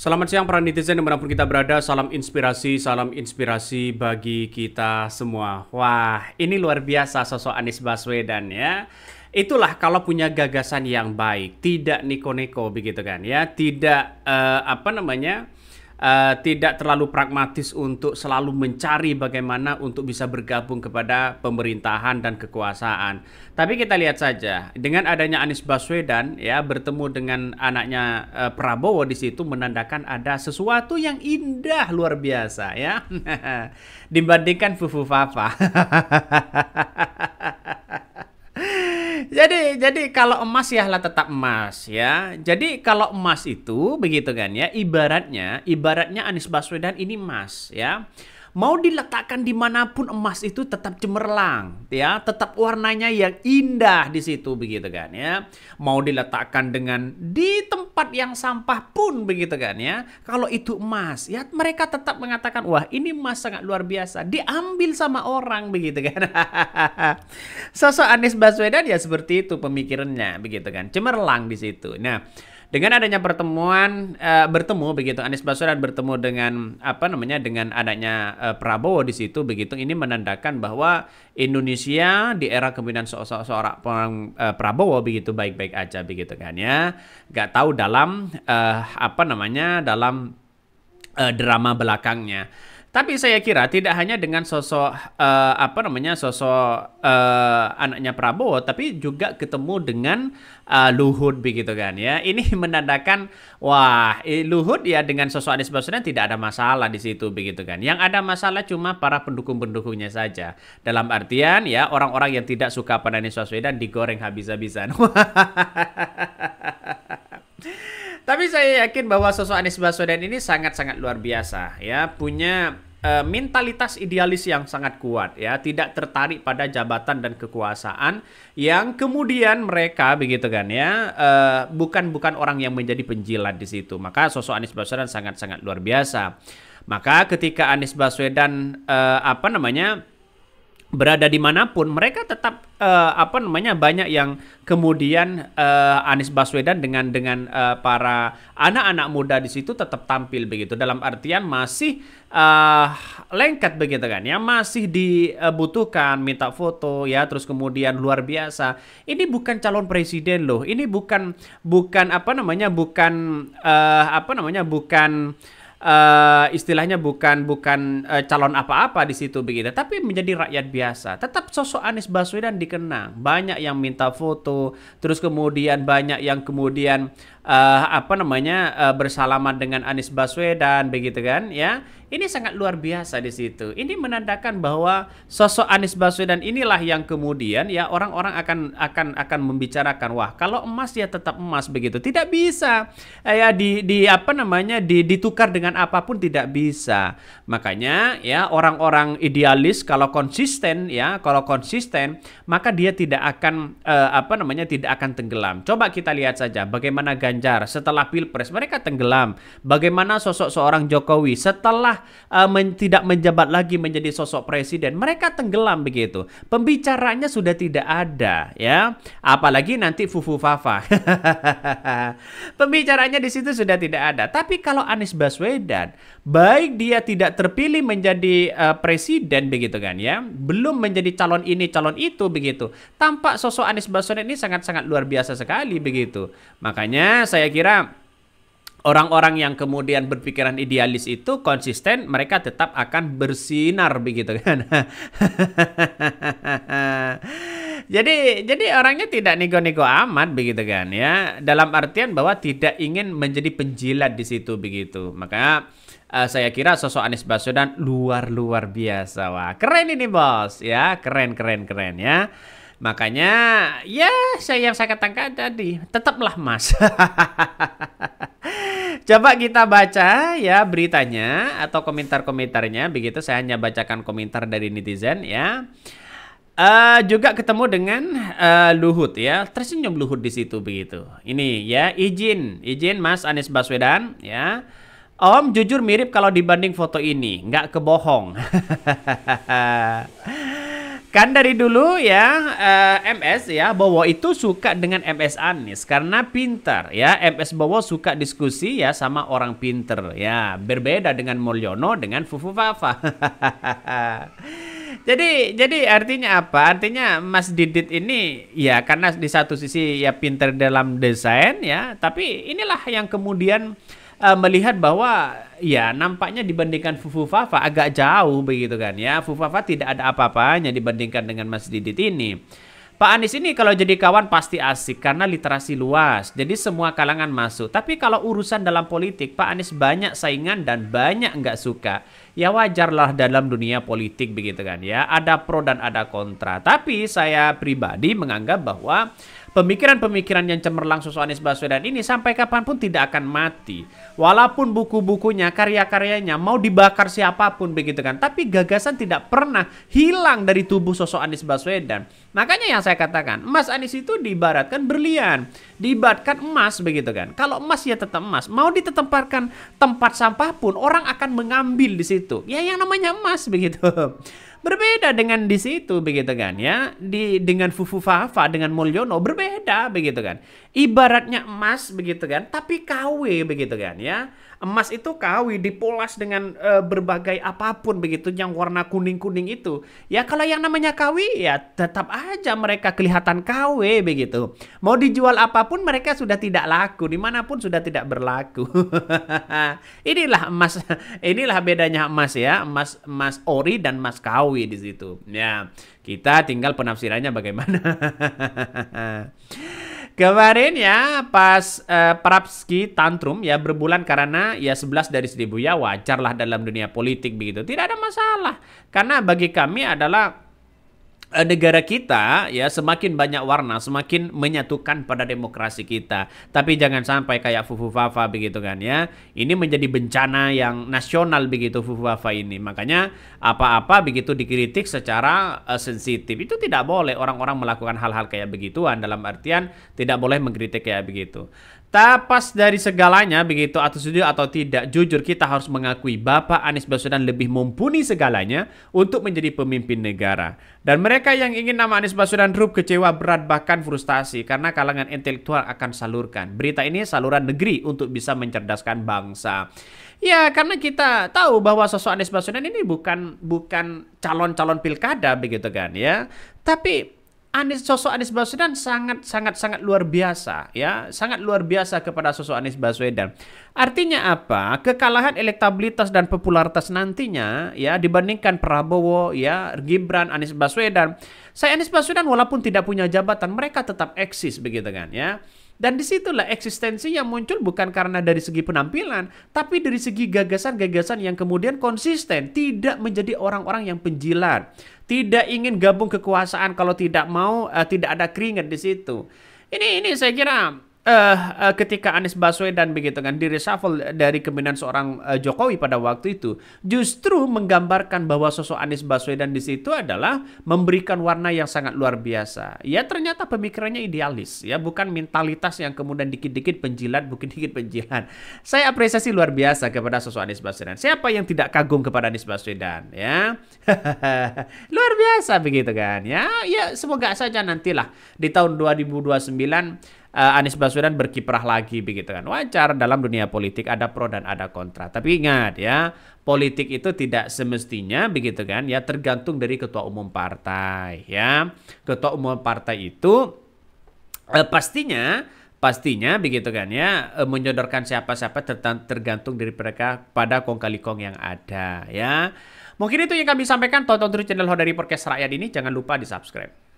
Selamat siang para netizen dimanapun kita berada, salam inspirasi, salam inspirasi bagi kita semua. Wah, ini luar biasa sosok Anies Baswedan ya. Itulah kalau punya gagasan yang baik, tidak niko-niko begitu kan ya, tidak uh, apa namanya Eh, tidak terlalu pragmatis untuk selalu mencari bagaimana untuk bisa bergabung kepada pemerintahan dan kekuasaan. Tapi kita lihat saja dengan adanya Anies Baswedan ya bertemu dengan anaknya uh, Prabowo di situ menandakan ada sesuatu yang indah luar biasa ya dibandingkan fufu Fafa. jadi jadi kalau emas ya lah tetap emas ya. Jadi kalau emas itu begitu kan ya ibaratnya ibaratnya Anies Baswedan ini emas ya mau diletakkan dimanapun emas itu tetap cemerlang ya tetap warnanya yang indah di situ begitu kan ya mau diletakkan dengan di tempat yang sampah pun begitu kan ya kalau itu emas ya mereka tetap mengatakan wah ini emas sangat luar biasa diambil sama orang begitu kan sosok Anies Baswedan ya seperti itu pemikirannya begitu kan cemerlang di situ nah dengan adanya pertemuan uh, bertemu begitu Anies Baswedan bertemu dengan apa namanya dengan adanya uh, Prabowo di situ begitu ini menandakan bahwa Indonesia di era kepemimpinan se -so seorang uh, Prabowo begitu baik-baik aja begitu kan ya. nggak tahu dalam uh, apa namanya dalam uh, drama belakangnya. Tapi saya kira tidak hanya dengan sosok uh, apa namanya sosok uh, anaknya Prabowo, tapi juga ketemu dengan uh, Luhut begitu kan ya. Ini menandakan wah eh, Luhut ya dengan sosok Anies Baswedan tidak ada masalah di situ begitu kan. Yang ada masalah cuma para pendukung pendukungnya saja. Dalam artian ya orang-orang yang tidak suka pada Anies Baswedan digoreng habis-habisan. Tapi saya yakin bahwa sosok Anies Baswedan ini sangat-sangat luar biasa ya, punya uh, mentalitas idealis yang sangat kuat ya, tidak tertarik pada jabatan dan kekuasaan yang kemudian mereka begitu kan ya, bukan eh, bukan bukan orang yang menjadi penjilat di situ. Maka sosok Anies Baswedan sangat-sangat luar biasa. Maka ketika Anies Baswedan uh, apa namanya? berada di dimanapun mereka tetap uh, apa namanya banyak yang kemudian uh, Anies Baswedan dengan dengan uh, para anak-anak muda di situ tetap tampil begitu dalam artian masih uh, lengket begitu kan ya masih dibutuhkan minta foto ya terus kemudian luar biasa ini bukan calon presiden loh ini bukan bukan apa namanya bukan uh, apa namanya bukan uh, istilahnya bukan bukan uh, calon apa-apa di situ begitu, tapi menjadi rakyat biasa. Tetap sosok Anies Baswedan dikenang. Banyak yang minta foto, terus kemudian banyak yang kemudian uh, apa namanya uh, bersalaman dengan Anies Baswedan begitu kan ya ini sangat luar biasa di situ ini menandakan bahwa sosok Anies Baswedan inilah yang kemudian ya orang-orang akan akan akan membicarakan wah kalau emas ya tetap emas begitu tidak bisa eh, ya di di apa namanya di, ditukar dengan apapun tidak bisa makanya ya orang-orang idealis kalau konsisten ya kalau konsisten maka dia tidak akan eh, apa namanya tidak akan tenggelam coba kita lihat saja bagaimana Ganjar Ganjar setelah Pilpres mereka tenggelam. Bagaimana sosok seorang Jokowi setelah uh, men tidak menjabat lagi menjadi sosok presiden, mereka tenggelam begitu. Pembicaranya sudah tidak ada ya. Apalagi nanti fufu fafa. Pembicaranya di situ sudah tidak ada. Tapi kalau Anies Baswedan baik dia tidak terpilih menjadi uh, presiden begitu kan ya, belum menjadi calon ini calon itu begitu. Tampak sosok Anies Baswedan ini sangat-sangat luar biasa sekali begitu. Makanya saya kira orang-orang yang kemudian berpikiran idealis itu konsisten mereka tetap akan bersinar begitu kan. jadi jadi orangnya tidak nego-nego amat begitu kan ya. Dalam artian bahwa tidak ingin menjadi penjilat di situ begitu. Maka Uh, saya kira sosok Anies Baswedan luar luar biasa wah keren ini bos ya keren keren keren ya Makanya ya saya yang saya katakan tadi tetaplah mas Coba kita baca ya beritanya atau komentar-komentarnya. Begitu saya hanya bacakan komentar dari netizen ya. Uh, juga ketemu dengan uh, Luhut ya tersenyum Luhut di situ begitu ini ya izin izin Mas Anies Baswedan ya Om jujur mirip kalau dibanding foto ini nggak kebohong Kan dari dulu ya eh, MS ya Bowo itu suka dengan MS Anies karena pintar ya. MS Bowo suka diskusi ya sama orang pinter ya. Berbeda dengan Mulyono dengan Fufu Fafa. jadi jadi artinya apa? Artinya Mas Didit ini ya karena di satu sisi ya pinter dalam desain ya, tapi inilah yang kemudian uh, melihat bahwa ya nampaknya dibandingkan Fufu Fafa agak jauh begitu kan ya. Fufu Fafa tidak ada apa-apanya dibandingkan dengan Mas Didit ini. Pak Anies ini kalau jadi kawan pasti asik karena literasi luas. Jadi semua kalangan masuk. Tapi kalau urusan dalam politik, Pak Anies banyak saingan dan banyak nggak suka. Ya wajarlah dalam dunia politik begitu kan ya. Ada pro dan ada kontra. Tapi saya pribadi menganggap bahwa Pemikiran-pemikiran yang cemerlang sosok Anies Baswedan ini sampai kapanpun tidak akan mati. Walaupun buku-bukunya, karya-karyanya mau dibakar siapapun begitu kan. Tapi gagasan tidak pernah hilang dari tubuh sosok Anies Baswedan. Makanya yang saya katakan, emas Anies itu diibaratkan berlian. Diibaratkan emas begitu kan. Kalau emas ya tetap emas. Mau ditetempatkan tempat sampah pun orang akan mengambil di situ. Ya yang namanya emas begitu. berbeda dengan di situ begitu kan ya di dengan Fufu Fafa dengan Mulyono berbeda begitu kan ibaratnya emas begitu kan, tapi KW begitu kan ya. Emas itu KW dipolas dengan e, berbagai apapun begitu yang warna kuning-kuning itu. Ya kalau yang namanya KW ya tetap aja mereka kelihatan KW begitu. Mau dijual apapun mereka sudah tidak laku, dimanapun sudah tidak berlaku. inilah emas, inilah bedanya emas ya, emas emas ori dan emas KW di situ. Ya, kita tinggal penafsirannya bagaimana. Kemarin ya pas uh, eh, Prapski tantrum ya berbulan karena ya 11 dari 1000 ya wajarlah dalam dunia politik begitu. Tidak ada masalah. Karena bagi kami adalah Eh, negara kita ya semakin banyak warna semakin menyatukan pada demokrasi kita tapi jangan sampai kayak fufu fafa begitu kan ya ini menjadi bencana yang nasional begitu fufu fafa ini makanya apa-apa begitu dikritik secara uh, sensitif itu tidak boleh orang-orang melakukan hal-hal kayak begituan dalam artian tidak boleh mengkritik kayak begitu Tapas dari segalanya, begitu atau setuju atau tidak, jujur kita harus mengakui Bapak Anies Baswedan lebih mumpuni segalanya untuk menjadi pemimpin negara. Dan mereka yang ingin nama Anies Baswedan rup kecewa berat bahkan frustasi karena kalangan intelektual akan salurkan. Berita ini saluran negeri untuk bisa mencerdaskan bangsa. Ya karena kita tahu bahwa sosok Anies Baswedan ini bukan bukan calon-calon pilkada begitu kan ya. Tapi Anies sosok Anies Baswedan sangat sangat sangat luar biasa ya, sangat luar biasa kepada sosok Anies Baswedan. Artinya apa? Kekalahan elektabilitas dan popularitas nantinya ya dibandingkan Prabowo ya, Gibran, Anies Baswedan. Saya Anies Baswedan walaupun tidak punya jabatan, mereka tetap eksis begitu kan ya. Dan disitulah eksistensi yang muncul bukan karena dari segi penampilan, tapi dari segi gagasan-gagasan yang kemudian konsisten, tidak menjadi orang-orang yang penjilat, tidak ingin gabung kekuasaan kalau tidak mau, uh, tidak ada keringat di situ. Ini ini saya kira uh, uh, ketika Anies Baswedan begitu kan di dari kemenangan seorang uh, Jokowi pada waktu itu justru menggambarkan bahwa sosok Anies Baswedan di situ adalah memberikan warna yang sangat luar biasa. Ya ternyata pemikirannya idealis ya bukan mentalitas yang kemudian dikit-dikit penjilat bukan dikit penjilat. Saya apresiasi luar biasa kepada sosok Anies Baswedan. Siapa yang tidak kagum kepada Anies Baswedan ya? luar biasa begitu kan ya. Ya semoga saja nantilah di tahun 2029 uh, Anies Baswedan berkiprah lagi begitu kan. Wajar dalam dunia politik ada pro dan ada kontra. Tapi ingat ya, politik itu tidak semestinya begitu kan ya tergantung dari ketua umum partai ya. Ketua umum partai itu uh, pastinya pastinya begitu kan ya eh, menyodorkan siapa-siapa tergantung dari mereka pada kong kali kong yang ada ya. Mungkin itu yang kami sampaikan. Tonton terus channel Hodari Podcast Rakyat ini. Jangan lupa di subscribe.